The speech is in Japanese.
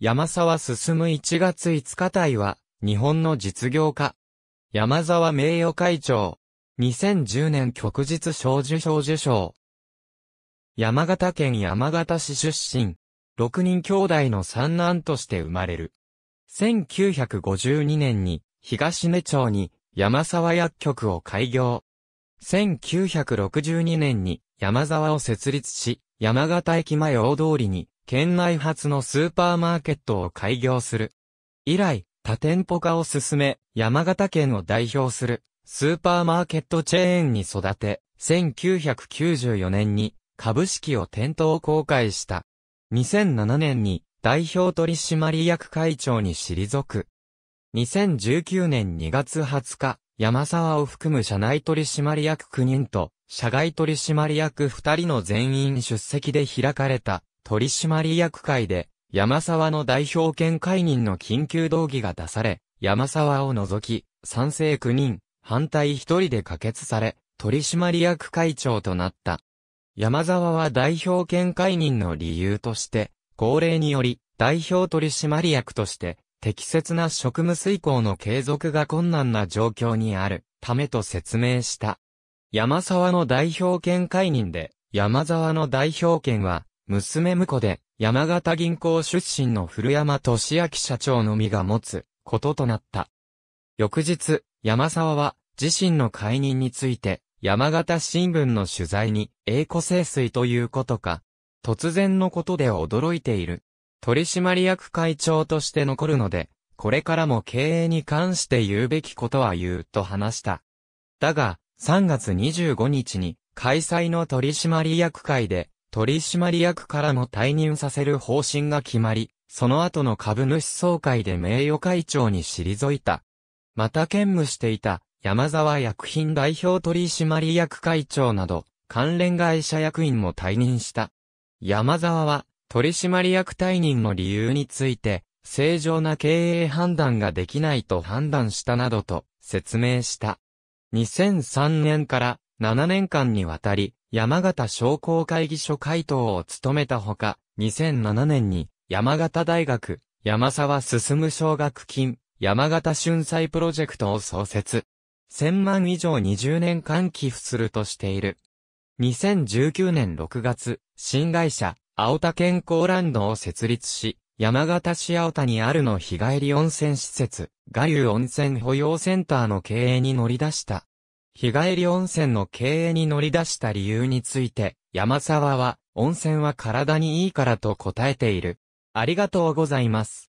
山沢進1月5日隊は、日本の実業家。山沢名誉会長。2010年旭日小受賞受賞。山形県山形市出身。6人兄弟の三男として生まれる。1952年に、東根町に山沢薬局を開業。1962年に山沢を設立し、山形駅前大通りに県内初のスーパーマーケットを開業する。以来、多店舗化を進め、山形県を代表するスーパーマーケットチェーンに育て、1994年に株式を店頭公開した。2007年に代表取締役会長に退く。2019年2月20日、山沢を含む社内取締役9人と、社外取締役2人の全員出席で開かれた、取締役会で、山沢の代表権解任の緊急動議が出され、山沢を除き、賛成9人、反対1人で可決され、取締役会長となった。山沢は代表権解任の理由として、号令により、代表取締役として、適切な職務遂行の継続が困難な状況にある、ためと説明した。山沢の代表権解任で、山沢の代表権は、娘婿で、山形銀行出身の古山俊明社長のみが持つ、こととなった。翌日、山沢は、自身の解任について、山形新聞の取材に、栄子清水ということか、突然のことで驚いている。取締役会長として残るので、これからも経営に関して言うべきことは言うと話した。だが、3月25日に開催の取締役会で取締役からも退任させる方針が決まり、その後の株主総会で名誉会長に退いた。また兼務していた山沢薬品代表取締役会長など、関連会社役員も退任した。山沢は、取締役退任の理由について、正常な経営判断ができないと判断したなどと説明した。2003年から7年間にわたり、山形商工会議所会頭を務めたほか、2007年に山形大学、山沢進奨学金、山形春祭プロジェクトを創設。1000万以上20年間寄付するとしている。2019年6月、新会社、青田健康ランドを設立し、山形市青田にあるの日帰り温泉施設、我流温泉保養センターの経営に乗り出した。日帰り温泉の経営に乗り出した理由について、山沢は、温泉は体にいいからと答えている。ありがとうございます。